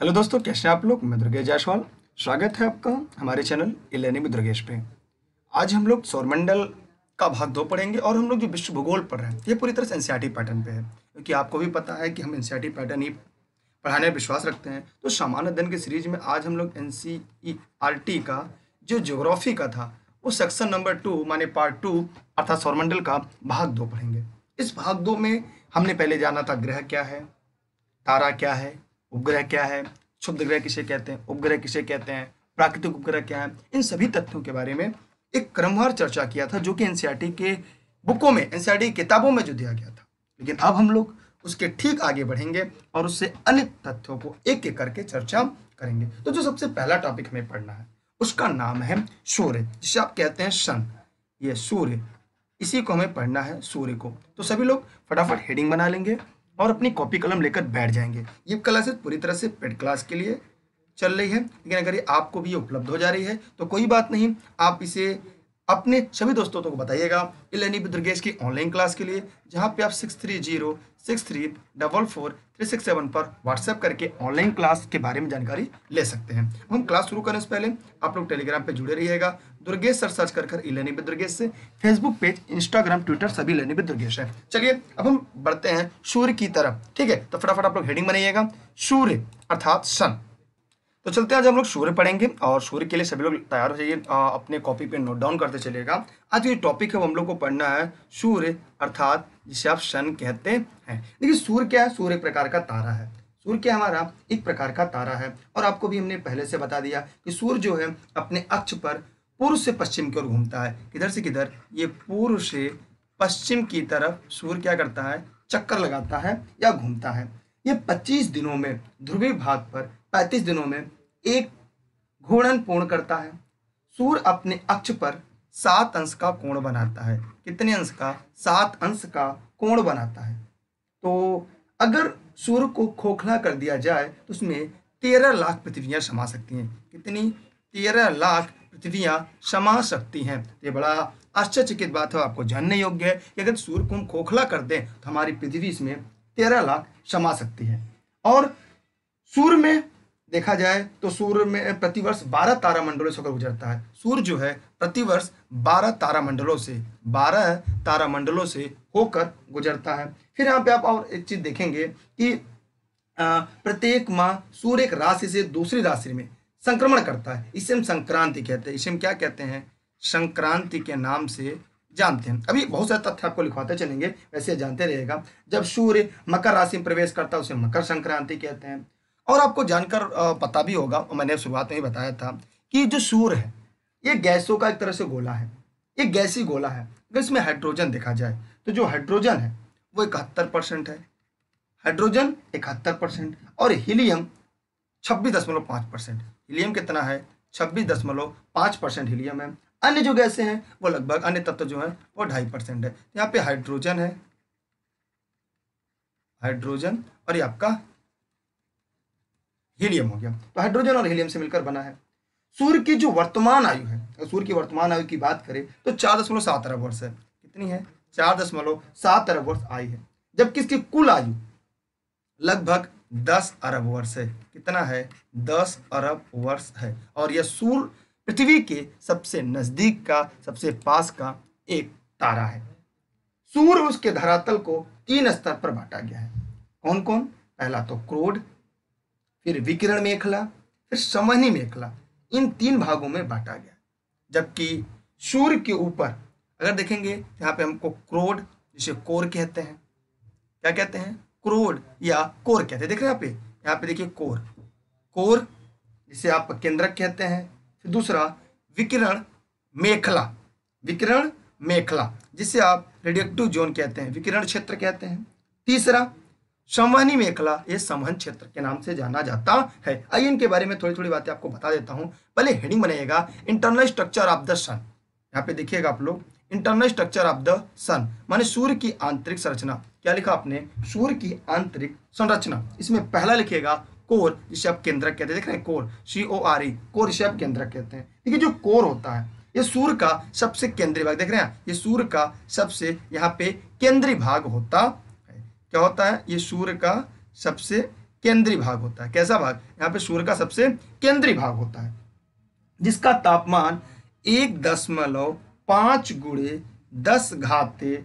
hello दोस्तों कैसे आप लोग मैं दुर्गेश जायसवाल स्वागत है आपका हमारे चैनल इलेनी में दुर्गेश पे आज हम लोग सौरमंडल का भाग दो पढ़ेंगे और हम लोग जो विश्व भूगोल पढ़ रहे हैं ये पूरी तरह से एनसीईआरटी पैटर्न पे है क्योंकि आपको भी पता है कि हम एनसीईआरटी पैटर्न ही पढ़ाने में विश्वास रखते हैं तो सामान्य अध्ययन की सीरीज में आज हम लोग एन e का जो जोग्राफी का था वो सेक्शन नंबर टू माने पार्ट टू अर्थात सौरमंडल का भाग दो पढ़ेंगे इस भाग दो में हमने पहले जाना था ग्रह क्या है तारा क्या है उपग्रह क्या है शुद्ध ग्रह किसे कहते हैं उपग्रह किसे कहते हैं प्राकृतिक उपग्रह क्या है इन सभी तथ्यों के बारे में एक क्रमवार चर्चा किया था जो कि एनसीआरटी e के बुकों में एनसीआरटी e किताबों में जो दिया गया था लेकिन अब हम लोग उसके ठीक आगे बढ़ेंगे और उससे अन्य तथ्यों को एक एक करके चर्चा करेंगे तो जो सबसे पहला टॉपिक हमें पढ़ना है उसका नाम है सूर्य जिसे आप कहते हैं सन ये सूर्य इसी को हमें पढ़ना है सूर्य को तो सभी लोग फटाफट हेडिंग बना लेंगे और अपनी कॉपी कलम लेकर बैठ जाएंगे ये क्लासेस पूरी तरह से पेड क्लास के लिए चल रही है लेकिन अगर ये आपको भी ये उपलब्ध हो जा रही है तो कोई बात नहीं आप इसे अपने सभी दोस्तों को बताइएगा इलेनी दुर्गेश की ऑनलाइन क्लास के लिए जहाँ पे आप six three zero six three double four three six seven पर व्हाट्सएप करके ऑनलाइन क्लास के बारे में जानकारी ले सकते हैं हम क्लास शुरू करने से पहले आप लोग टेलीग्राम पे जुड़े रहिएगा दुर्गेश सर सर्च कर कर इलेनी दुर्गेश से फेसबुक पेज इंस्टाग्राम ट्विटर सभी इलेनी दुर्गेश है चलिए अब हम बढ़ते हैं सूर्य की तरफ ठीक है तो फटाफट आप लोग हेडिंग बनाइएगा सूर्य अर्थात सन तो चलते हैं आज हम लोग सूर्य पढ़ेंगे और सूर्य के लिए सभी लोग तैयार हो जाइए अपने कॉपी पे नोट डाउन करते चलेगा आज ये टॉपिक है हम लोग को पढ़ना है सूर्य अर्थात जिसे आप सन कहते हैं देखिए सूर्य क्या है सूर्य प्रकार का तारा है सूर्य क्या हमारा एक प्रकार का तारा है और आपको भी हमने पहले से बता दिया कि सूर्य जो है अपने अक्ष पर पूर्व से पश्चिम की ओर घूमता है किधर से किधर ये पूर्व से पश्चिम की तरफ सूर्य क्या करता है चक्कर लगाता है या घूमता है ये 25 दिनों में ध्रुवीय भाग पर पैंतीस दिनों में एक घूर्णन पूर्ण करता है सूर्य अपने अक्ष पर सात अंश का कोण बनाता है कितने अंश का सात अंश का कोण बनाता है तो अगर सूर्य को खोखला कर दिया जाए तो उसमें तेरह लाख पृथ्वियाँ समा सकती हैं कितनी तेरह लाख पृथ्वियाँ समा सकती हैं ये बड़ा आश्चर्यचकित बात है आपको जानने योग्य है कि अगर सूर्य को हम खोखला कर दें तो हमारी पृथ्वी इसमें तेरह लाख समा सकती है और सूर्य में देखा जाए तो सूर्य में प्रतिवर्ष 12 तारामंडलों से होकर गुजरता है सूर्य जो है प्रतिवर्ष 12 तारामंडलों से 12 तारामंडलों से होकर गुजरता है फिर यहाँ पे आप और एक चीज़ देखेंगे कि प्रत्येक माह सूर्य एक राशि से दूसरी राशि में संक्रमण करता है इसे हम संक्रांति कहते हैं इसे हम क्या कहते हैं संक्रांति के नाम से जानते हैं अभी बहुत सारे तथ्य आपको लिखवाते चलेंगे वैसे जानते रहेगा जब सूर्य मकर राशि में प्रवेश करता है उसे मकर संक्रांति कहते हैं और आपको जानकर पता भी होगा मैंने शुरुआत में ही बताया था कि जो सूर है ये गैसों का एक तरह से गोला है ये गैसी गोला है अगर इसमें हाइड्रोजन देखा जाए तो जो हाइड्रोजन है वो इकहत्तर परसेंट है हाइड्रोजन इकहत्तर परसेंट और हीलियम छब्बीस दशमलव पाँच परसेंट हीलियम कितना है छब्बीस दशमलव पाँच परसेंट हीलियम है अन्य जो गैसें हैं वो लगभग अन्य तत्व जो हैं वो ढाई परसेंट है तो यहाँ पे हाइड्रोजन है हाइड्रोजन और ये आपका हीलियम हो गया तो हाइड्रोजन और हीलियम से मिलकर बना है सूर्य की जो वर्तमान आयु है सूर्य की वर्तमान आयु की बात करें तो चार दशमलव सात अरब वर्ष है कितनी है चार दशमलव सात अरब वर्ष आई है जबकि इसकी कुल आयु लगभग दस अरब वर्ष है कितना है दस अरब वर्ष है और यह सूर्य पृथ्वी के सबसे नज़दीक का सबसे पास का एक तारा है सूर्य उसके धरातल को तीन स्तर पर बांटा गया है कौन कौन पहला तो क्रोड फिर विकिरण मेखला फिर संवहनी मेखला इन तीन भागों में बांटा गया जबकि सूर्य के ऊपर अगर देखेंगे यहाँ पे हमको क्रोड जिसे कोर कहते हैं क्या कहते हैं क्रोड या कोर कहते हैं देख रहे हैं यहाँ पे यहाँ पे देखिए कोर कोर जिसे आप केंद्रक कहते हैं फिर दूसरा विकिरण मेखला विकिरण मेखला जिसे आप रेडिएक्टिव जोन कहते हैं विकिरण क्षेत्र कहते हैं तीसरा संवहनी मेखला ये संवहन क्षेत्र के नाम से जाना जाता है आइए इनके बारे में थोड़ी थोड़ी बातें आपको बता देता हूँ पहले हेडिंग बनेगा internal structure of the sun यहाँ पे देखिएगा आप लोग internal structure of the sun माने सूर्य की आंतरिक संरचना क्या लिखा आपने सूर्य की आंतरिक संरचना इसमें पहला लिखेगा कोर जिसे आप केंद्रक कहते हैं देख रहे हैं core C O R E core जिसे आप केंद्रक कहते हैं देखिए जो कोर होता है ये सूर्य का सबसे केंद्रीय भाग देख रहे हैं ये सूर्य का सबसे यहाँ पे केंद्रीय भाग होता क्या होता है ये सूर्य का सबसे केंद्रीय भाग होता है कैसा भाग यहाँ पे सूर्य का सबसे केंद्रीय भाग होता है जिसका तापमान एक दशमलव पांच गुड़े दस घाते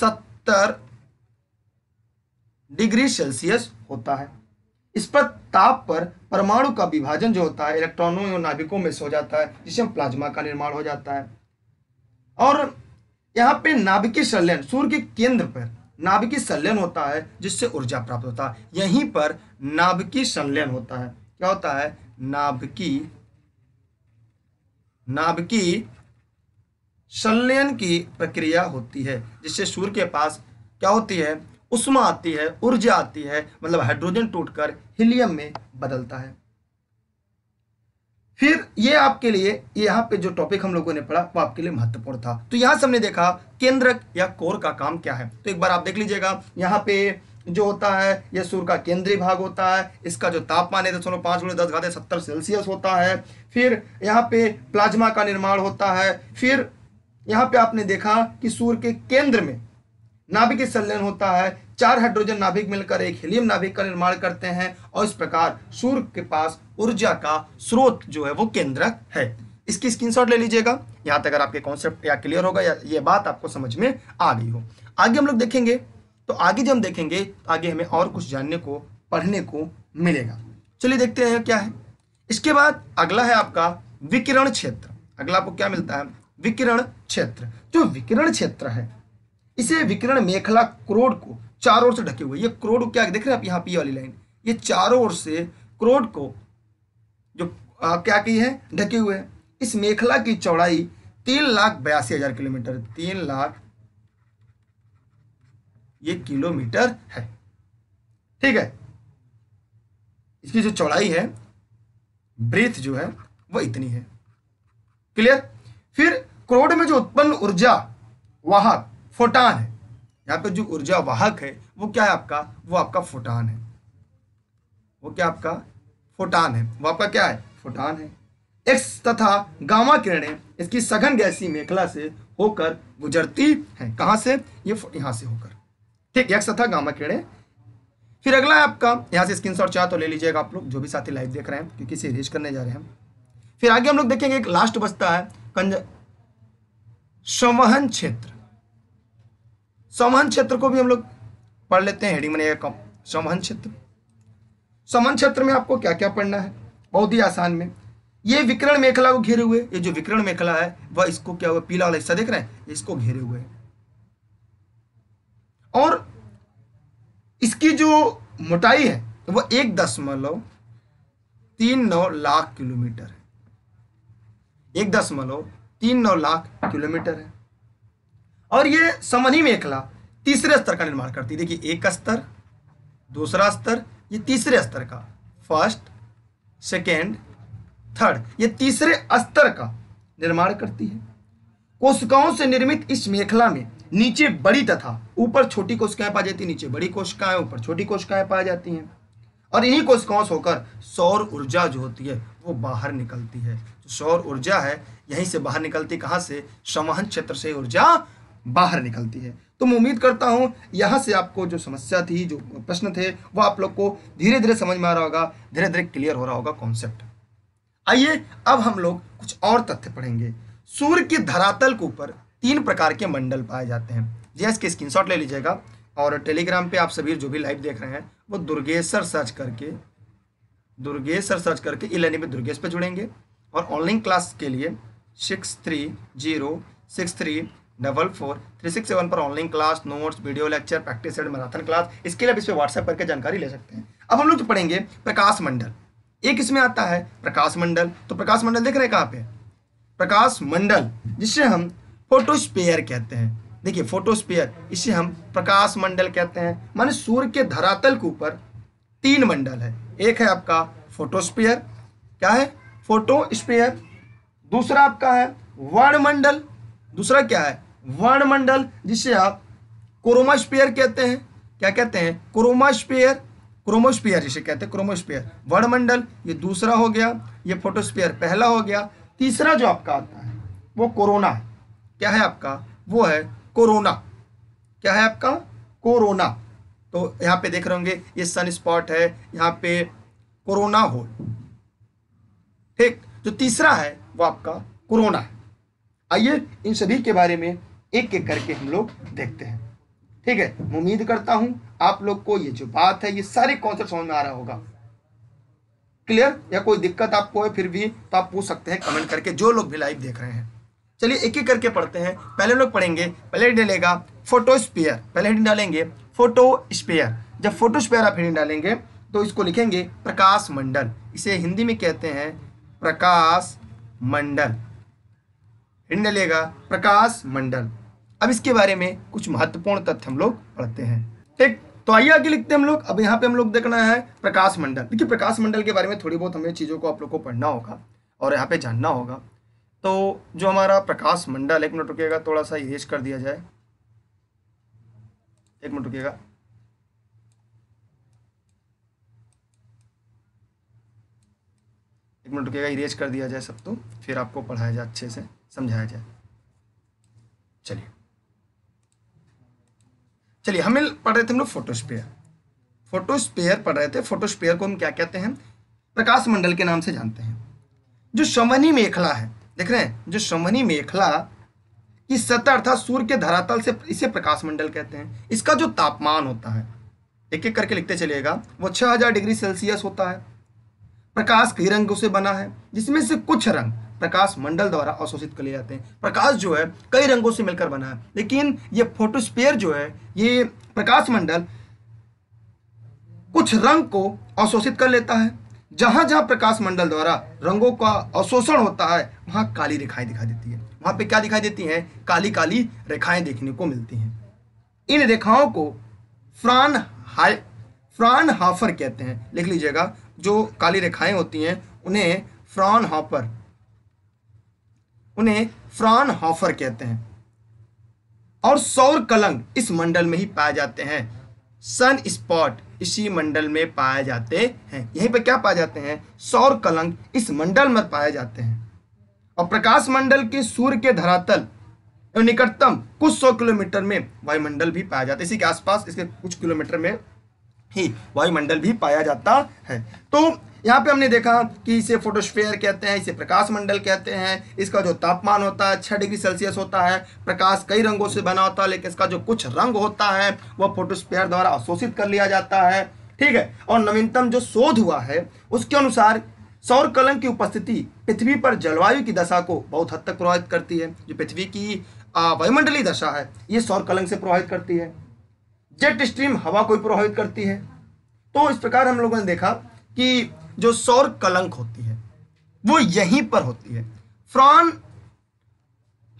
सत्तर डिग्री सेल्सियस होता है इस पर ताप पर परमाणु का विभाजन जो होता है इलेक्ट्रॉनों या नाभिकों में से हो जाता है जिसमें प्लाज्मा का निर्माण हो जाता है और यहाँ पे नाभिकीय संलयन सूर्य के केंद्र पर नाभिकीय संलयन होता है जिससे ऊर्जा प्राप्त होता है यहीं पर नाभिकीय संलयन होता है क्या होता है नाभिकीय नाभिकीय संलयन की प्रक्रिया होती है जिससे सूर्य के पास क्या होती है उष्मा आती है ऊर्जा आती है मतलब हाइड्रोजन टूटकर हीलियम में बदलता है फिर ये आपके लिए यहाँ पे जो टॉपिक हम लोगों ने पढ़ा वो आपके लिए महत्वपूर्ण था तो यहाँ से हमने देखा केंद्रक या कोर का काम क्या है तो एक बार आप देख लीजिएगा यहाँ पे जो होता है यह सूर्य का केंद्रीय भाग होता है इसका जो तापमान है दशमलव पाँच गुणे दस घाते सत्तर सेल्सियस होता है फिर यहाँ पे प्लाज्मा का निर्माण होता है फिर यहाँ पे आपने देखा कि सूर्य के केंद्र में नाभिकीय संलयन होता है चार हाइड्रोजन नाभिक मिलकर एक हीलियम नाभिक का निर्माण करते हैं और इस प्रकार सूर्य के पास ऊर्जा का स्रोत जो है वो केंद्रक है इसकी स्क्रीनशॉट ले लीजिएगा यहाँ तक अगर आपके कॉन्सेप्ट या क्लियर होगा या ये बात आपको समझ में आ गई हो आगे हम लोग देखेंगे तो आगे जब हम देखेंगे तो आगे हमें और कुछ जानने को पढ़ने को मिलेगा चलिए देखते हैं क्या है इसके बाद अगला है आपका विकिरण क्षेत्र अगला आपको क्या मिलता है विकिरण क्षेत्र जो विकिरण क्षेत्र है इसे विकिरण मेखला क्रोड को चारों ओर से ढके हुए ये क्रोड क्या देख रहे हैं आप यहाँ पी वाली लाइन ये चारों ओर से क्रोड को जो आ, क्या की है ढके हुए हैं इस मेखला की चौड़ाई तीन लाख बयासी हजार किलोमीटर तीन लाख ये किलोमीटर है ठीक है इसकी जो चौड़ाई है ब्रीथ जो है वह इतनी है क्लियर फिर क्रोड में जो उत्पन्न ऊर्जा वाहक फोटान है यहाँ पर जो ऊर्जा वाहक है वो क्या है आपका वो आपका फोटान है वो क्या आपका फोटान है वो आपका क्या है फोटान है एक्स तथा गामा किरणें इसकी सघन गैसी मेखला से होकर गुजरती है कहां से ये यहां से होकर ठीक एक्स तथा गामा किरणें फिर अगला है आपका यहां से स्क्रीन शॉट चाहे तो ले लीजिएगा आप लोग जो भी साथी लाइव देख रहे हैं क्योंकि इसे रेज करने जा रहे हैं फिर आगे हम लोग देखेंगे एक लास्ट बचता है कंज संवहन क्षेत्र समान क्षेत्र को भी हम लोग पढ़ लेते हैं हेडिंग बनेगा कम समान क्षेत्र समान क्षेत्र में आपको क्या क्या पढ़ना है बहुत ही आसान में ये विकरण मेखला को घेरे हुए ये जो विकरण मेखला है वह इसको क्या हुआ पीला वाला हिस्सा देख रहे हैं इसको घेरे हुए और इसकी जो मोटाई है वह एक दशमलव तीन नौ लाख किलोमीटर है एक दशमलव तीन नौ लाख किलोमीटर है और ये समनी में एकला तीसरे स्तर का निर्माण करती है देखिए एक स्तर दूसरा स्तर ये तीसरे स्तर का फर्स्ट सेकेंड थर्ड ये तीसरे स्तर का निर्माण करती है कोशिकाओं से निर्मित इस मेखला में नीचे बड़ी तथा ऊपर छोटी कोशिकाएं पाई जाती नीचे बड़ी कोशिकाएं ऊपर छोटी कोशिकाएं पाई जाती हैं और इन्हीं कोशिकाओं से होकर सौर ऊर्जा जो होती है वो बाहर निकलती है सौर ऊर्जा है यहीं से बाहर निकलती कहाँ से समहन क्षेत्र से ऊर्जा बाहर निकलती है तो मैं उम्मीद करता हूँ यहाँ से आपको जो समस्या थी जो प्रश्न थे वो आप लोग को धीरे धीरे समझ में आ रहा होगा धीरे धीरे क्लियर हो रहा होगा कॉन्सेप्ट आइए अब हम लोग कुछ और तथ्य पढ़ेंगे सूर्य के धरातल के ऊपर तीन प्रकार के मंडल पाए जाते हैं जी हाँ, इसके स्क्रीनशॉट ले लीजिएगा और टेलीग्राम पे आप सभी जो भी लाइव देख रहे हैं वो दुर्गेश्वर सर्च करके दुर्गेश्वर सर्च करके ई लाइन में दुर्गेश पे जुड़ेंगे और ऑनलाइन क्लास के लिए six three zero six three double four three six seven पर online class notes video lecture practice set marathon class इसके लिए आप इस पर व्हाट्सएप करके जानकारी ले सकते हैं अब हम लोग जो पढ़ेंगे प्रकाश मंडल एक इसमें आता है प्रकाश मंडल तो प्रकाश मंडल देख रहे हैं कहाँ पे प्रकाश मंडल जिसे हम फोटोस्पेयर कहते हैं देखिए फोटोस्पेयर इसे हम प्रकाश मंडल कहते हैं मान सूर्य के धरातल के ऊपर तीन मंडल है एक है आपका फोटोस्पेयर क्या है फोटोस्पेयर दूसरा आपका है वर्णमंडल दूसरा क्या है वर्णमंडल जिसे आप क्रोमास्पेयर कहते हैं क्या कहते हैं क्रोमास्पेयर क्रोमोस्पियर जिसे कहते हैं क्रोमोस्पियर वर्णमंडल ये दूसरा हो गया ये फोटोस्पियर पहला हो गया तीसरा जो आपका आता है वो कोरोना है क्या है आपका वो है कोरोना क्या है आपका कोरोना तो यहाँ पे देख रहे होंगे ये सन स्पॉट है यहाँ पे कोरोना होल ठीक जो तीसरा है वो आपका कोरोना है आइए इन सभी के बारे में एक एक करके हम लोग देखते हैं ठीक है उम्मीद करता हूं आप लोग को ये जो बात है ये सारे कॉन्सेप्ट समझ में आ रहा होगा क्लियर या कोई दिक्कत आपको है फिर भी तो आप पूछ सकते हैं कमेंट करके जो लोग भी लाइव देख रहे हैं चलिए एक एक करके पढ़ते हैं पहले लोग पढ़ेंगे पहले डालेगा फोटो स्पेयर पहले हेडिंग डालेंगे फोटो स्पेयर जब फोटो स्पेयर आप हेडिंग डालेंगे तो इसको लिखेंगे प्रकाश मंडल इसे हिंदी में कहते हैं प्रकाश मंडल हेडिंग डालेगा प्रकाश मंडल अब इसके बारे में कुछ महत्वपूर्ण तथ्य हम लोग पढ़ते हैं ठीक तो आइए आगे लिखते हैं हम लोग अब यहाँ पे हम लोग देखना है प्रकाश मंडल देखिए प्रकाश मंडल के बारे में थोड़ी बहुत हमें चीज़ों को आप लोग को पढ़ना होगा और यहाँ पे जानना होगा तो जो हमारा प्रकाश मंडल एक मिनट रुकेगा थोड़ा सा इरेज कर दिया जाए एक मिनट रुकेगा एक मिनट रुकेगा इरेज कर दिया जाए सब तो फिर आपको पढ़ाया जाए अच्छे से समझाया जाए चलिए चलिए हमें पढ़ रहे थे हम लोग फोटोस्पेयर फोटोस्पेयर पढ़ रहे थे फोटोस्पेयर को हम क्या कहते हैं प्रकाश मंडल के नाम से जानते हैं जो संवनी मेखला है देख रहे हैं जो संवनी मेखला की सतह अर्थात सूर्य के धरातल से इसे प्रकाश मंडल कहते हैं इसका जो तापमान होता है एक एक करके लिखते चलिएगा वो 6000 डिग्री सेल्सियस होता है प्रकाश कई रंगों से बना है जिसमें से कुछ रंग प्रकाश मंडल द्वारा अवशोषित कर लिए जाते हैं प्रकाश जो है कई रंगों से मिलकर बना है लेकिन ये फोटोस्पेयर जो है ये प्रकाश मंडल कुछ रंग को अवशोषित कर लेता है जहां जहां प्रकाश मंडल द्वारा रंगों का अवशोषण होता है वहां काली रेखाएं दिखाई देती है वहां पे क्या दिखाई देती हैं काली काली रेखाएं देखने को मिलती हैं इन रेखाओं को फ्रान हाई फ्रान हाफर कहते हैं लिख लीजिएगा जो काली रेखाएं होती हैं उन्हें फ्रॉन हाफर उन्हें फ्रॉन हॉफर कहते हैं और सौर कलंग इस मंडल में ही पाए जाते हैं सन स्पॉट इसी मंडल में पाए जाते हैं यहीं पर क्या पाए जाते हैं सौर कलंग इस मंडल में पाए जाते हैं और प्रकाश मंडल के सूर्य के धरातल एवं निकटतम कुछ सौ किलोमीटर में वायुमंडल भी पाया जाता है इसी के आसपास इसके कुछ किलोमीटर में ही वायुमंडल भी पाया जाता है तो यहाँ पे हमने देखा कि इसे फोटोस्फेयर कहते हैं इसे प्रकाश मंडल कहते हैं इसका जो तापमान होता है छः डिग्री सेल्सियस होता है प्रकाश कई रंगों से बना होता है लेकिन इसका जो कुछ रंग होता है वह फोटोस्फेयर द्वारा अवशोषित कर लिया जाता है ठीक है और नवीनतम जो शोध हुआ है उसके अनुसार सौर कलम की उपस्थिति पृथ्वी पर जलवायु की दशा को बहुत हद तक प्रभावित करती है जो पृथ्वी की वायुमंडलीय दशा है ये सौर कलंक से प्रभावित करती है जेट स्ट्रीम हवा को भी प्रभावित करती है तो इस प्रकार हम लोगों ने देखा कि जो सौर कलंक होती है वो यहीं पर होती है फ्रॉन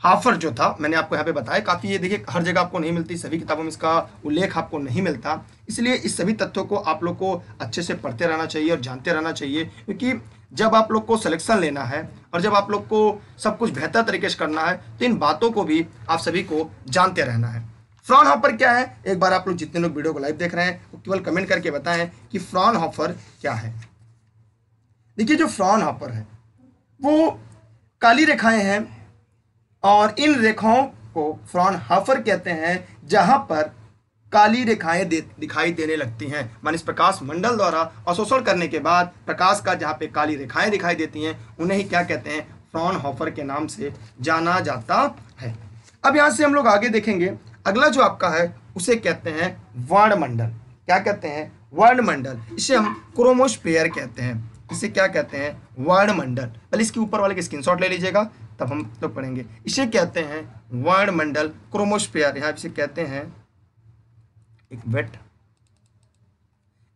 हाफर जो था मैंने आपको यहाँ पे बताया काफ़ी ये देखिए हर जगह आपको नहीं मिलती सभी किताबों में इसका उल्लेख आपको नहीं मिलता इसलिए इस सभी तथ्यों को आप लोग को अच्छे से पढ़ते रहना चाहिए और जानते रहना चाहिए क्योंकि जब आप लोग को सिलेक्शन लेना है और जब आप लोग को सब कुछ बेहतर तरीके से करना है तो इन बातों को भी आप सभी को जानते रहना है फ्रॉन हॉफर क्या है एक बार आप लोग जितने लोग वीडियो को लाइव देख रहे हैं वो केवल कमेंट करके बताएं कि फ्रॉन हॉफर क्या है देखिए जो फ्रॉन हॉपर है वो काली रेखाएं हैं और इन रेखाओं को फ्रॉन हाफर कहते हैं जहां पर काली रेखाएं दे, दिखाई देने लगती हैं मान इस प्रकाश मंडल द्वारा अवशोषण करने के बाद प्रकाश का जहां पे काली रेखाएं दिखाई देती हैं उन्हें ही क्या कहते हैं फ्रॉन हॉफर के नाम से जाना जाता है अब यहाँ से हम लोग आगे देखेंगे अगला जो आपका है उसे कहते हैं वर्णमंडल क्या कहते हैं वर्णमंडल इसे हम क्रोमोस्पेयर कहते हैं इसे क्या कहते हैं वायुमंडल पहले इसके ऊपर वाले के स्क्रीनशॉट ले लीजिएगा तब हम लोग पढ़ेंगे इसे कहते हैं वायुमंडल क्रोमोस्पियर यहाँ इसे कहते हैं एक वेट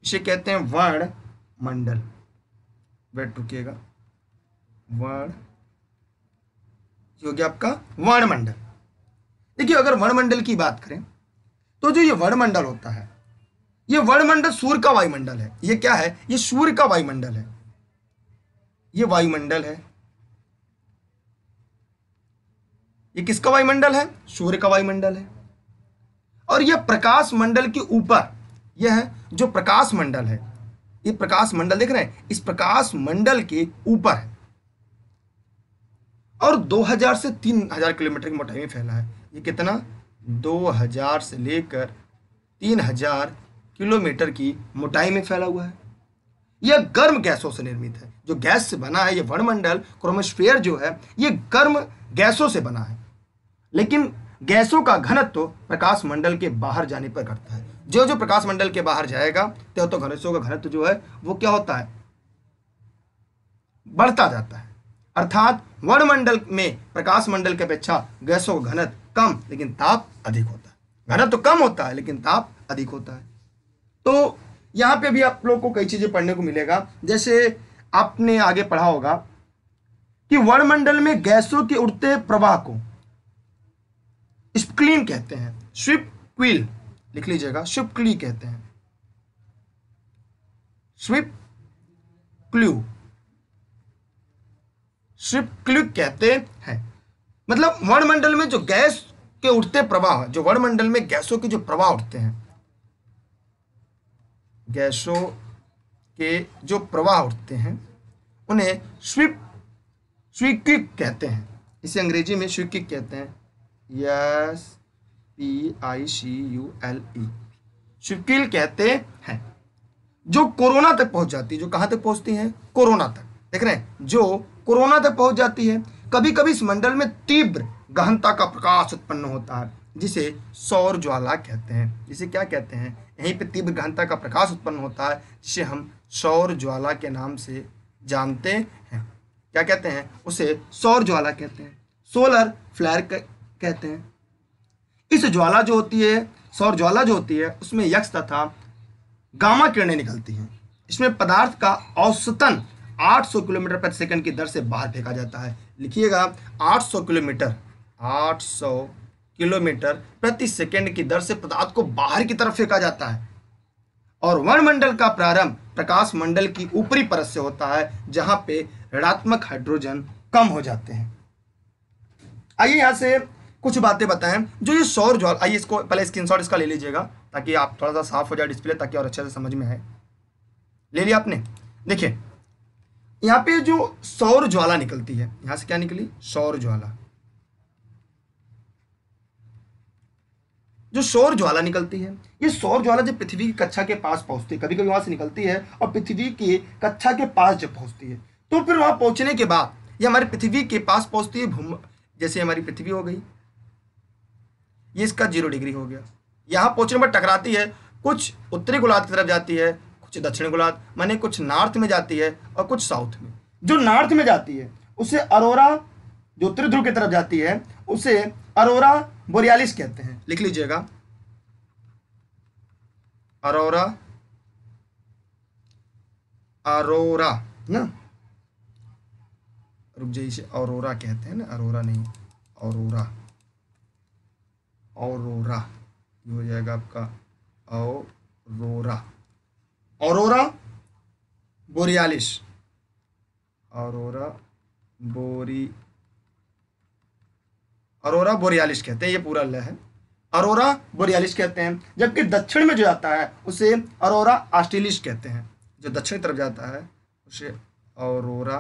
इसे कहते हैं वर्ण मंडल वेट रुकिएगा वर्ण हो गया आपका मंडल देखिए अगर वर्णमंडल की बात करें तो जो ये वर्णमंडल होता है ये वर्णमंडल सूर्य का वायुमंडल है ये क्या है ये सूर्य का वायुमंडल है ये वायुमंडल है ये किसका वायुमंडल है सूर्य का वायुमंडल है और यह प्रकाश मंडल के ऊपर यह है जो प्रकाश मंडल है ये प्रकाश मंडल देख रहे हैं इस प्रकाश मंडल के ऊपर है और 2000 से 3000 किलोमीटर की मोटाई में फैला है ये कितना 2000 से लेकर 3000 किलोमीटर की मोटाई में फैला हुआ है यह गर्म गैसों से निर्मित है जो गैस से बना है ये वर्णमंडल क्रोमोस्फेयर जो है ये गर्म गैसों से बना है लेकिन गैसों का घनत्व तो प्रकाश मंडल के बाहर जाने पर घटता है जो जो प्रकाश मंडल के बाहर जाएगा त्यों तो घनत्व का घनत्व जो है वो क्या होता है बढ़ता जाता है अर्थात वनमंडल में प्रकाश मंडल की अपेक्षा गैसों का घनत्व कम लेकिन ताप अधिक होता है घनत्व तो कम होता है लेकिन ताप अधिक होता है तो यहाँ पे भी आप लोग को कई चीज़ें पढ़ने को मिलेगा जैसे आपने आगे पढ़ा होगा कि वर्णमंडल में गैसों के उड़ते प्रवाह को स्पक्लीन कहते हैं स्विप क्विल लिख लीजिएगा स्विप क्ली कहते हैं स्विप क्ल्यू स्विप क्ल्यू कहते हैं मतलब वर्णमंडल में जो गैस के उड़ते प्रवाह जो वर्णमंडल में गैसों के जो प्रवाह उठते हैं गैसों के जो प्रवाह उठते हैं उन्हें स्वीप स्वीकृत कहते हैं इसे अंग्रेजी में स्वीकृत कहते हैं S P I C U L E स्वीकृत कहते हैं जो कोरोना तक पहुंच जाती है जो कहां तक पहुंचती है कोरोना तक देख रहे हैं जो कोरोना तक पहुंच जाती है कभी कभी इस मंडल में तीव्र गहनता का प्रकाश उत्पन्न होता है जिसे सौर ज्वाला कहते हैं जिसे क्या कहते हैं यहीं पर तीव्र गहनता का प्रकाश उत्पन्न होता है जिसे हम सौर ज्वाला के नाम से जानते हैं क्या कहते हैं उसे सौर ज्वाला कहते हैं सोलर फ्लैर कहते हैं इस ज्वाला जो होती है सौर ज्वाला जो होती है उसमें यक्ष तथा गामा किरणें निकलती हैं इसमें पदार्थ का औसतन 800 किलोमीटर प्रति सेकंड की दर से बाहर फेंका जाता है लिखिएगा 800 किलोमीटर 800 किलोमीटर प्रति सेकंड की दर से पदार्थ को बाहर की तरफ फेंका जाता है और वर्णमंडल का प्रारंभ प्रकाश मंडल की ऊपरी परत से होता है जहां पे ऋणात्मक हाइड्रोजन कम हो जाते हैं आइए यहां से कुछ बातें बताएं जो ये सौर ज्वाल आइए इसको पहले स्क्रीनशॉट इसका ले लीजिएगा ताकि आप थोड़ा सा साफ हो जाए डिस्प्ले ताकि और अच्छे से समझ में आए ले लिया आपने देखिए यहाँ पे जो सौर ज्वाला निकलती है यहाँ से क्या निकली सौर ज्वाला जो सौर ज्वाला निकलती है ये सौर ज्वाला जब पृथ्वी की कक्षा के पास पहुंचती है कभी कभी वहां से निकलती है और पृथ्वी की कक्षा के पास जब पहुंचती है तो फिर वहां पहुंचने के बाद ये हमारी पृथ्वी के पास पहुंचती है भूम जैसे हमारी पृथ्वी हो गई ये इसका जीरो डिग्री हो गया यहाँ पहुंचने पर टकराती है कुछ उत्तरी गोलार्ध की तरफ जाती है कुछ दक्षिण गोलार्ध माने कुछ नॉर्थ में जाती है और कुछ साउथ में जो नॉर्थ में जाती है उसे अरोरा जो उत्तरी ध्रुव की तरफ जाती है उसे अरोरा बोरियालिस कहते हैं लिख लीजिएगा अरोरा अरोरा ना रुक जाइए इसे अरोरा कहते हैं ना अरोरा नहीं अरोरा अरोरा ये हो जाएगा आपका औरोरा अरोरा बोरियालिस अरोरा बोरी अरोरा बोरियालिस कहते हैं ये पूरा लय है अरोरा बोरियालिस कहते हैं जबकि दक्षिण में जो जाता है उसे अरोरा आस्ट्रेलिस कहते हैं जो दक्षिण तरफ जाता है उसे अरोरा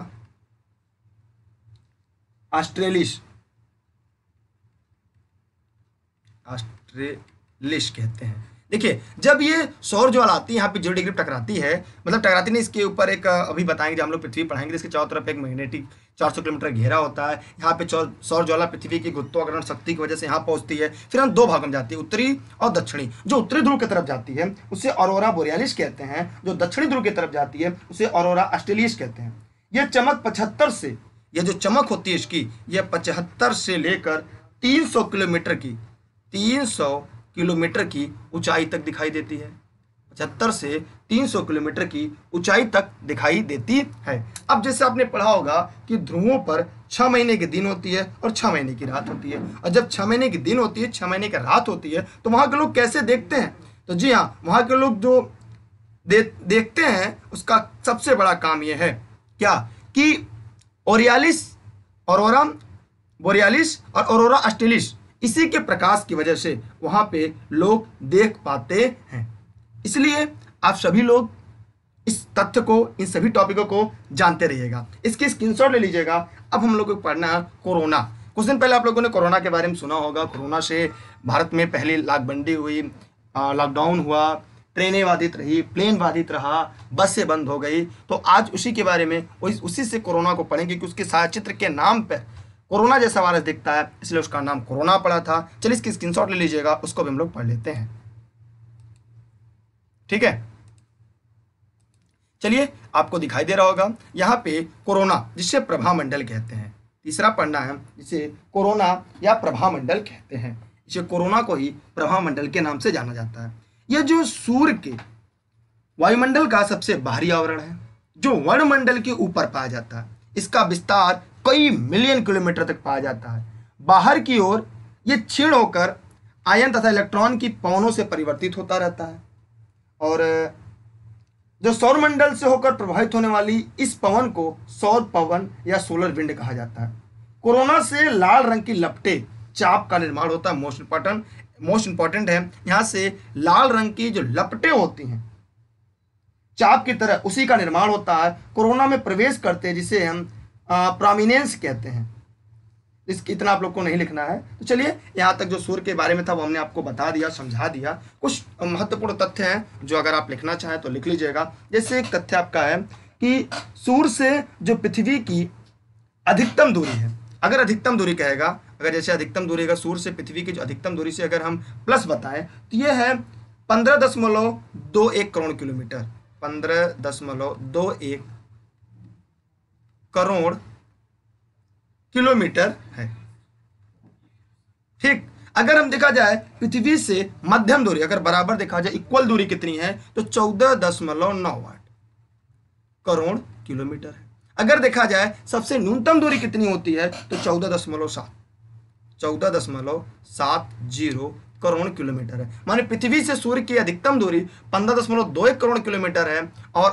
आस्ट्रेलिस आस्ट्रेलिस कहते हैं देखिए जब ये सौर ज्वाला आती है यहाँ पे जीरो डिग्री टकराती है मतलब टकराती नहीं इसके ऊपर एक अभी बताएंगे जब हम लोग पृथ्वी पढ़ाएंगे तो इसके चारों तरफ एक मैग्नेटिक 400 किलोमीटर घेरा होता है यहाँ पे सौर ज्वाला पृथ्वी की गुत्वाग्रहण शक्ति की वजह से यहाँ पहुँचती है फिर हम दो भाग में जाती है उत्तरी और दक्षिणी जो उत्तरी ध्रुव की तरफ जाती है उसे औरोरा बोरियालिस कहते हैं जो दक्षिणी ध्रुव की तरफ जाती है उसे अरोरा ऑस्ट्रेलियस कहते हैं यह चमक पचहत्तर से यह जो चमक होती है इसकी यह पचहत्तर से लेकर सौ किलोमीटर की सौ किलोमीटर की ऊंचाई तक दिखाई देती है पचहत्तर से 300 किलोमीटर की ऊंचाई तक दिखाई देती है अब जैसे आपने पढ़ा होगा कि ध्रुवों पर छ महीने की दिन होती है और छह महीने की रात होती है और जब छह महीने की दिन होती है छह महीने की रात होती है तो वहाँ के लोग कैसे देखते हैं तो जी हाँ वहाँ के लोग जो दे, देखते हैं उसका सबसे बड़ा काम यह है क्या कि ओरियालिस औरोरा बोरियालिस और औरोरा अस्टेलिस इसी के प्रकाश की वजह से वहाँ पे लोग देख पाते हैं इसलिए आप सभी लोग इस तथ्य को इन सभी टॉपिकों को जानते रहिएगा इसकी स्क्रीनशॉट ले लीजिएगा अब हम लोग को पढ़ना है कोरोना कुछ दिन पहले आप लोगों ने कोरोना के बारे में सुना होगा कोरोना से भारत में पहली लाकबंदी हुई लॉकडाउन हुआ ट्रेनें बाधित रही प्लेन बाधित रहा बसें बंद हो गई तो आज उसी के बारे में उसी से कोरोना को पढ़ेंगे क्योंकि उसके चित्र के नाम पर कोरोना जैसा वायरस दिखता है इसलिए उसका नाम कोरोना पड़ा था चलिए इसकी स्क्रीनशॉट ले लीजिएगा उसको भी हम लोग पढ़ लेते हैं ठीक है चलिए आपको दिखाई दे रहा होगा यहाँ पे कोरोना जिसे प्रभा मंडल कहते हैं तीसरा पढ़ना है जिसे कोरोना या प्रभा मंडल कहते हैं इसे कोरोना को ही प्रभा मंडल के नाम से जाना जाता है यह जो सूर्य के वायुमंडल का सबसे बाहरी आवरण है जो वर्णमंडल के ऊपर पाया जाता है इसका विस्तार कई मिलियन किलोमीटर तक पाया जाता है बाहर की ओर यह छीण होकर आयन तथा इलेक्ट्रॉन की पवनों से परिवर्तित होता रहता है और जो सौर मंडल से होकर प्रभावित होने वाली इस पवन को सौर पवन या सोलर विंड कहा जाता है कोरोना से लाल रंग की लपटे चाप का निर्माण होता है मोस्ट इंपॉर्टेंट मोस्ट इंपॉर्टेंट है यहां से लाल रंग की जो लपटे होती हैं चाप की तरह उसी का निर्माण होता है कोरोना में प्रवेश करते जिसे हम प्रामिनेंस कहते हैं इस इतना आप लोग को नहीं लिखना है तो चलिए यहाँ तक जो सूर्य के बारे में था वो हमने आपको बता दिया समझा दिया कुछ महत्वपूर्ण तथ्य हैं जो अगर आप लिखना चाहें तो लिख लीजिएगा जैसे एक तथ्य आपका है कि सूर्य से जो पृथ्वी की अधिकतम दूरी है अगर अधिकतम दूरी कहेगा अगर जैसे अधिकतम दूरी अगर सूर्य से पृथ्वी की जो अधिकतम दूरी से अगर हम प्लस बताएं तो ये है पंद्रह दशमलव दो एक करोड़ किलोमीटर पंद्रह दो एक करोड़ किलोमीटर है ठीक अगर हम देखा जाए पृथ्वी से मध्यम दूरी अगर बराबर देखा जाए इक्वल दूरी कितनी है तो चौदह दशमलव नौ आठ करोड़ किलोमीटर है अगर देखा जाए सबसे न्यूनतम दूरी कितनी होती है तो चौदह दशमलव सात चौदह दशमलव सात जीरो करोड़ किलोमीटर है माने पृथ्वी से सूर्य की अधिकतम दूरी पंद्रह दशमलव दो एक करोड़ किलोमीटर है और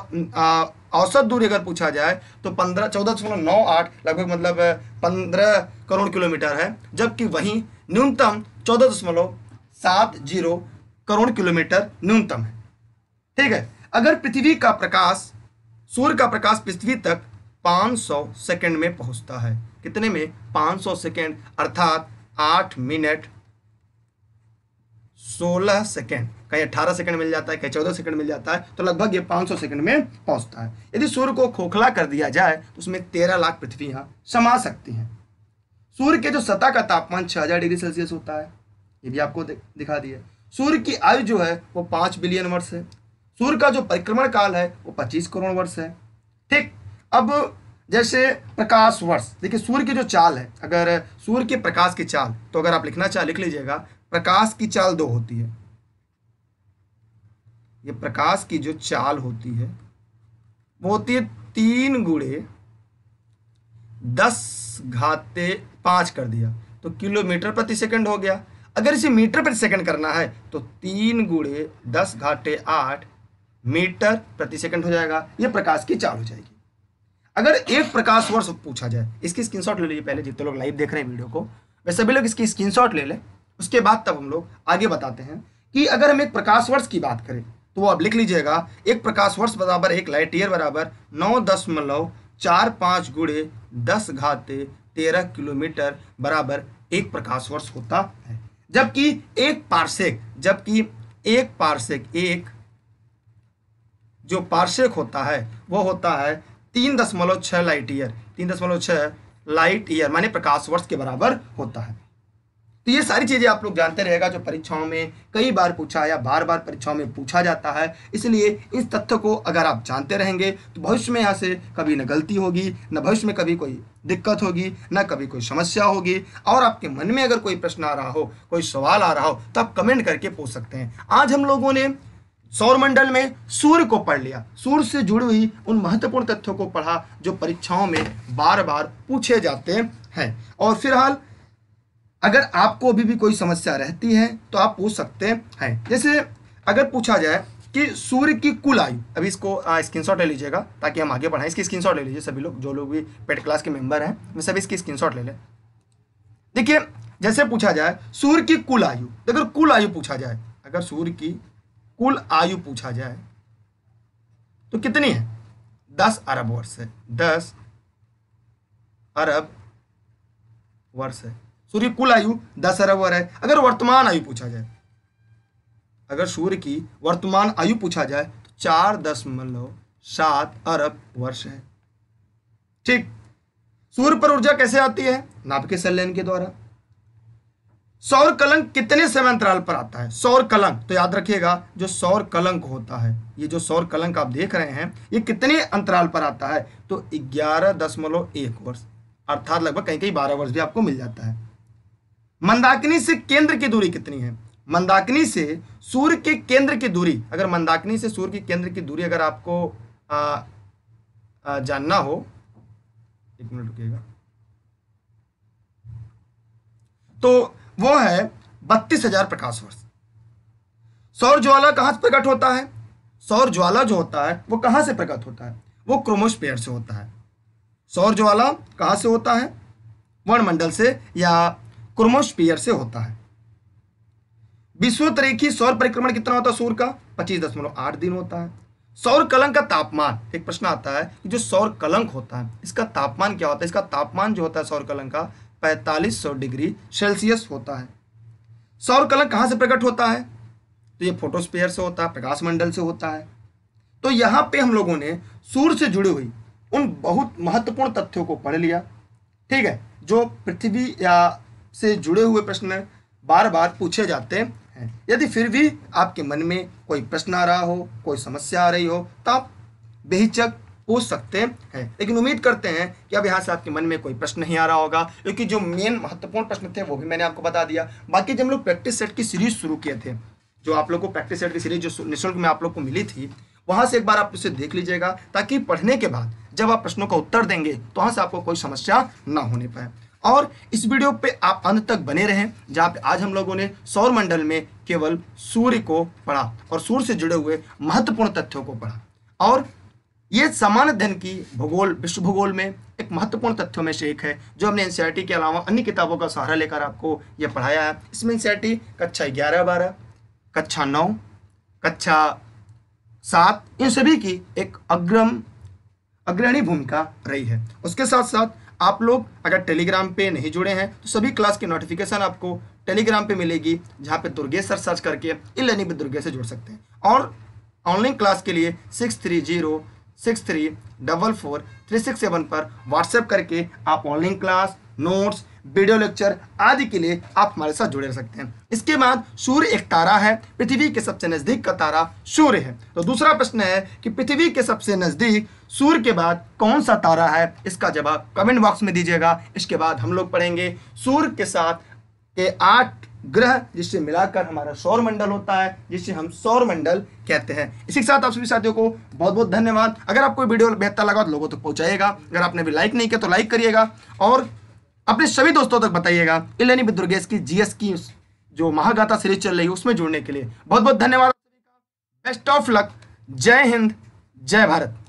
औसत दूरी अगर पूछा जाए तो पंद्रह चौदह दशमलव नौ आठ लगभग मतलब पंद्रह करोड़ किलोमीटर है जबकि वहीं न्यूनतम चौदह दशमलव सात जीरो करोड़ किलोमीटर न्यूनतम है ठीक है अगर पृथ्वी का प्रकाश सूर्य का प्रकाश पृथ्वी तक 500 सेकंड में पहुंचता है कितने में 500 सेकंड अर्थात 8 मिनट सोलह सेकेंड कहीं अठारह सेकंड मिल जाता है कहीं चौदह सेकंड मिल जाता है तो लगभग ये पांच सौ सेकंड में पहुंचता है यदि सूर्य को खोखला कर दिया जाए तो उसमें तेरह लाख पृथ्वियाँ समा सकती हैं सूर्य के जो सतह का तापमान छह हज़ार डिग्री सेल्सियस होता है ये भी आपको दिखा दिया सूर्य की आयु जो है वो पाँच बिलियन वर्ष है सूर्य का जो परिक्रमण काल है वो पच्चीस करोड़ वर्ष है ठीक अब जैसे प्रकाश वर्ष देखिए सूर्य की जो चाल है अगर सूर्य के प्रकाश की चाल तो अगर आप लिखना चाह लिख लीजिएगा प्रकाश की चाल दो होती है ये प्रकाश की जो चाल होती है वो होती है तीन गुड़े दस घाते पांच कर दिया तो किलोमीटर प्रति सेकंड हो गया अगर इसे मीटर प्रति सेकंड करना है तो तीन गुड़े दस घाटे आठ मीटर प्रति सेकंड हो जाएगा ये प्रकाश की चाल हो जाएगी अगर एक प्रकाश वर्ष पूछा जाए इसकी स्क्रीनशॉट ले लीजिए पहले जितने लोग लाइव देख रहे हैं वीडियो को वैसे सभी लोग इसकी स्क्रीनशॉट ले लें उसके बाद तब हम लोग आगे बताते हैं कि अगर हम एक प्रकाश वर्ष की बात करें तो वो आप लिख लीजिएगा एक प्रकाश वर्ष बराबर एक लाइट ईयर बराबर नौ दशमलव चार पाँच गुड़े दस घाते तेरह किलोमीटर बराबर एक प्रकाश वर्ष होता है जबकि एक पार्सेक जबकि एक पार्सेक एक जो पार्सेक होता है वो होता है तीन दशमलव छः लाइट ईयर तीन दशमलव छः लाइट ईयर माने प्रकाश वर्ष के बराबर होता है तो ये सारी चीज़ें आप लोग जानते रहेगा जो परीक्षाओं में कई बार पूछा या बार बार परीक्षाओं में पूछा जाता है इसलिए इस तथ्य को अगर आप जानते रहेंगे तो भविष्य में यहाँ से कभी न गलती होगी न भविष्य में कभी कोई दिक्कत होगी न कभी कोई समस्या होगी और आपके मन में अगर कोई प्रश्न आ रहा हो कोई सवाल आ रहा हो तो आप कमेंट करके पूछ सकते हैं आज हम लोगों ने सौरमंडल में सूर्य को पढ़ लिया सूर्य से जुड़ी हुई उन महत्वपूर्ण तथ्यों को पढ़ा जो परीक्षाओं में बार बार पूछे जाते हैं और फिलहाल अगर आपको अभी भी कोई समस्या रहती है तो आप पूछ सकते हैं जैसे अगर पूछा जाए कि सूर्य की कुल आयु अभी इसको स्क्रीनशॉट ले लीजिएगा ताकि हम आगे बढ़ाएं इसकी स्क्रीनशॉट ले लीजिए सभी लोग जो लोग भी पेट क्लास के मेंबर हैं वे सभी इसकी स्क्रीनशॉट ले लें देखिए जैसे पूछा जाए सूर्य की कुल आयु तो अगर कुल आयु पूछा जाए अगर सूर्य की कुल आयु पूछा जाए तो कितनी है दस अरब वर्ष है दस अरब वर्ष है सूर्य कुल आयु दस अरब वर है अगर वर्तमान आयु पूछा जाए अगर सूर्य की वर्तमान आयु पूछा जाए तो चार दशमलव सात अरब वर्ष है ठीक सूर्य पर ऊर्जा कैसे आती है नाभ के संलयन के द्वारा सौर कलंक कितने समय अंतराल पर आता है सौर कलंक तो याद रखिएगा जो सौर कलंक होता है ये जो सौर कलंक आप देख रहे हैं ये कितने अंतराल पर आता है तो ग्यारह दशमलव एक वर्ष अर्थात लगभग कहीं कहीं बारह वर्ष भी आपको मिल जाता है मंदाकिनी से केंद्र की दूरी कितनी है मंदाकिनी से सूर्य के केंद्र की दूरी अगर मंदाकिनी से सूर्य के केंद्र की दूरी अगर आपको आ, आ, जानना हो एक मिनट रुकिएगा तो वो है बत्तीस हजार प्रकाश वर्ष सौर ज्वाला कहां से प्रकट होता है सौर ज्वाला जो होता है वो कहां से प्रकट होता है वो क्रोमोस्पेयर से होता है सौर ज्वाला कहां से होता है वर्णमंडल से या क्रोमोस्पियर से होता है विश्व तरीकी सौर परिक्रमण कितना होता है सूर्य का पच्चीस दशमलव आठ दिन होता है सौर कलंक का तापमान एक प्रश्न आता है कि जो सौर कलंक होता है इसका तापमान क्या होता है इसका तापमान जो होता है सौर कलंक का पैंतालीस सौ डिग्री सेल्सियस होता है सौर कलंक कहाँ से प्रकट होता है तो ये फोटोस्पेयर से होता है प्रकाश मंडल से होता है तो यहाँ पे हम लोगों ने सूर्य से जुड़ी हुई उन बहुत महत्वपूर्ण तथ्यों को पढ़ लिया ठीक है जो पृथ्वी या से जुड़े हुए प्रश्न बार बार पूछे जाते हैं यदि फिर भी आपके मन में कोई प्रश्न आ रहा हो कोई समस्या आ रही हो तो आप बेहिचक पूछ सकते हैं लेकिन उम्मीद करते हैं कि अब यहाँ से आपके मन में कोई प्रश्न नहीं आ रहा होगा क्योंकि जो मेन महत्वपूर्ण प्रश्न थे वो भी मैंने आपको बता दिया बाकी जब हम लोग प्रैक्टिस सेट की सीरीज शुरू किए थे जो आप लोग को प्रैक्टिस सेट की सीरीज जो निःशुल्क में आप लोग को मिली थी वहाँ से एक बार आप उसे देख लीजिएगा ताकि पढ़ने के बाद जब आप प्रश्नों का उत्तर देंगे तो वहाँ से आपको कोई समस्या ना होने पाए और इस वीडियो पे आप अंत तक बने रहें जहाँ पे आज हम लोगों ने सौर मंडल में केवल सूर्य को पढ़ा और सूर्य से जुड़े हुए महत्वपूर्ण तथ्यों को पढ़ा और ये सामान्य धन की भूगोल विश्व भूगोल में एक महत्वपूर्ण तथ्यों में से एक है जो हमने एन e के अलावा अन्य किताबों का सहारा लेकर आपको ये पढ़ाया है इसमें एन e कक्षा ग्यारह बारह कक्षा नौ कक्षा सात इन सभी की एक अग्रम अग्रणी भूमिका रही है उसके साथ साथ आप लोग अगर टेलीग्राम पे नहीं जुड़े हैं तो सभी क्लास की नोटिफिकेशन आपको टेलीग्राम पे मिलेगी जहाँ पे दुर्गेश सर सर्च करके इन लर्निंग विद दुर्गेश से जुड़ सकते हैं और ऑनलाइन क्लास के लिए six three zero six three double four three six seven पर व्हाट्सएप करके आप online class notes video lecture आदि के लिए आप हमारे साथ जुड़े रह सकते हैं इसके बाद सूर्य एक तारा है पृथ्वी के सबसे नज़दीक का तारा सूर्य है तो दूसरा प्रश्न है कि पृथ्वी के सबसे नज़दीक सूर्य के बाद कौन सा तारा है इसका जवाब कमेंट बॉक्स में दीजिएगा इसके बाद हम लोग पढ़ेंगे सूर्य के साथ के आठ ग्रह जिससे मिलाकर हमारा सौर मंडल होता है जिसे हम सौर मंडल कहते हैं इसी के साथ आप सभी साथियों को बहुत बहुत धन्यवाद अगर आपको वीडियो बेहतर लगा तो लोगों तक तो पहुंचाएगा अगर आपने भी लाइक नहीं किया तो लाइक करिएगा और अपने सभी दोस्तों तक बताइएगा इलेनी दुर्गेश की जीएस की जो महागाथा सीरीज चल रही है उसमें जुड़ने के लिए बहुत बहुत धन्यवाद बेस्ट ऑफ लक जय हिंद जय भारत